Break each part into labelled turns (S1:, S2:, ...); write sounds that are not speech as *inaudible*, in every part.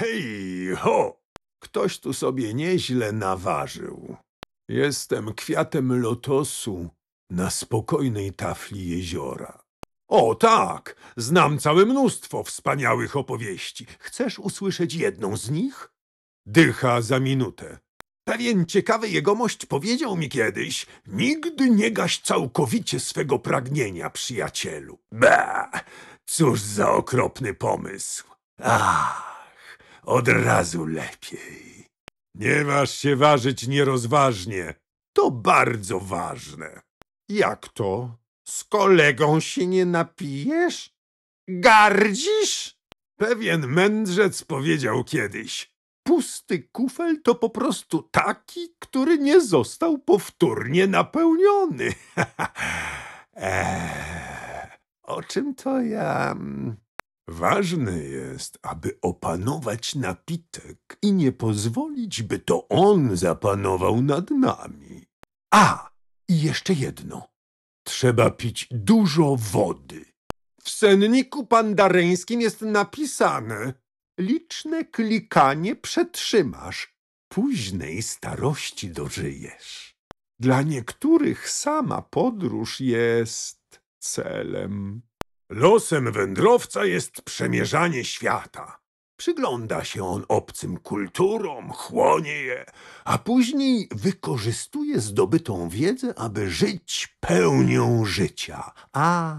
S1: Hej, ho! Ktoś tu sobie nieźle naważył. Jestem kwiatem lotosu na spokojnej tafli jeziora. O tak, znam całe mnóstwo wspaniałych opowieści. Chcesz usłyszeć jedną z nich? Dycha za minutę. Pewien ciekawy jegomość powiedział mi kiedyś, nigdy nie gaś całkowicie swego pragnienia, przyjacielu. Bah, cóż za okropny pomysł. Ah. Od razu lepiej. Nie masz się ważyć nierozważnie. To bardzo ważne. Jak to? Z kolegą się nie napijesz? Gardzisz? Pewien mędrzec powiedział kiedyś. Pusty kufel to po prostu taki, który nie został powtórnie napełniony. *laughs* eee, o czym to ja... Mm, Ważne jest, aby opanować napitek i nie pozwolić, by to on zapanował nad nami. A, i jeszcze jedno. Trzeba pić dużo wody. W senniku pandareńskim jest napisane Liczne klikanie przetrzymasz, późnej starości dożyjesz. Dla niektórych sama podróż jest celem. Losem wędrowca jest przemierzanie świata. Przygląda się on obcym kulturom, chłonie je, a później wykorzystuje zdobytą wiedzę, aby żyć pełnią życia. A,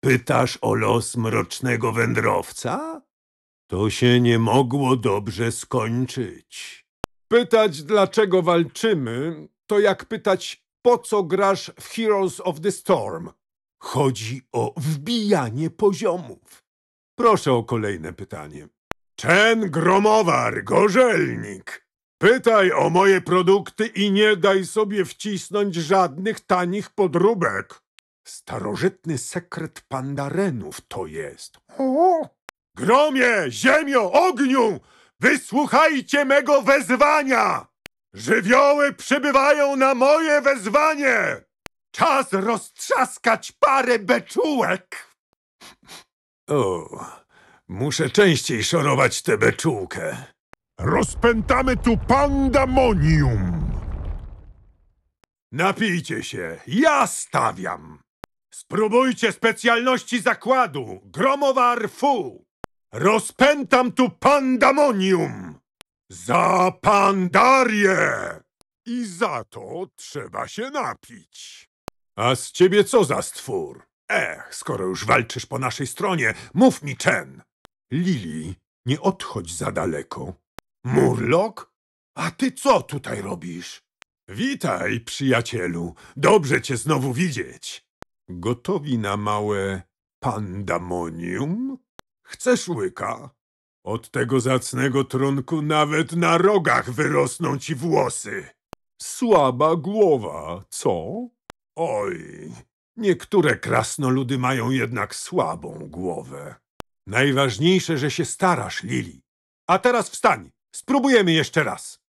S1: pytasz o los mrocznego wędrowca? To się nie mogło dobrze skończyć. Pytać, dlaczego walczymy, to jak pytać, po co grasz w Heroes of the Storm? Chodzi o wbijanie poziomów. Proszę o kolejne pytanie. Ten gromowar, gorzelnik. Pytaj o moje produkty i nie daj sobie wcisnąć żadnych tanich podróbek. Starożytny sekret pandarenów to jest. Gromie, ziemio, ogniu! Wysłuchajcie mego wezwania! Żywioły przybywają na moje wezwanie! Czas roztrzaskać parę beczułek! O, muszę częściej szorować tę beczułkę. Rozpętamy tu pandamonium! Napijcie się, ja stawiam! Spróbujcie specjalności zakładu, gromowar fu! Rozpętam tu pandamonium! Za pandarię! I za to trzeba się napić. A z ciebie co za stwór? Ech, skoro już walczysz po naszej stronie, mów mi ten. Lili, nie odchodź za daleko. Murlok? A ty co tutaj robisz? Witaj, przyjacielu. Dobrze cię znowu widzieć. Gotowi na małe pandamonium? Chcesz łyka? Od tego zacnego tronku nawet na rogach wyrosną ci włosy. Słaba głowa, co? Oj, niektóre krasnoludy mają jednak słabą głowę. Najważniejsze, że się starasz, Lili. A teraz wstań, spróbujemy jeszcze raz.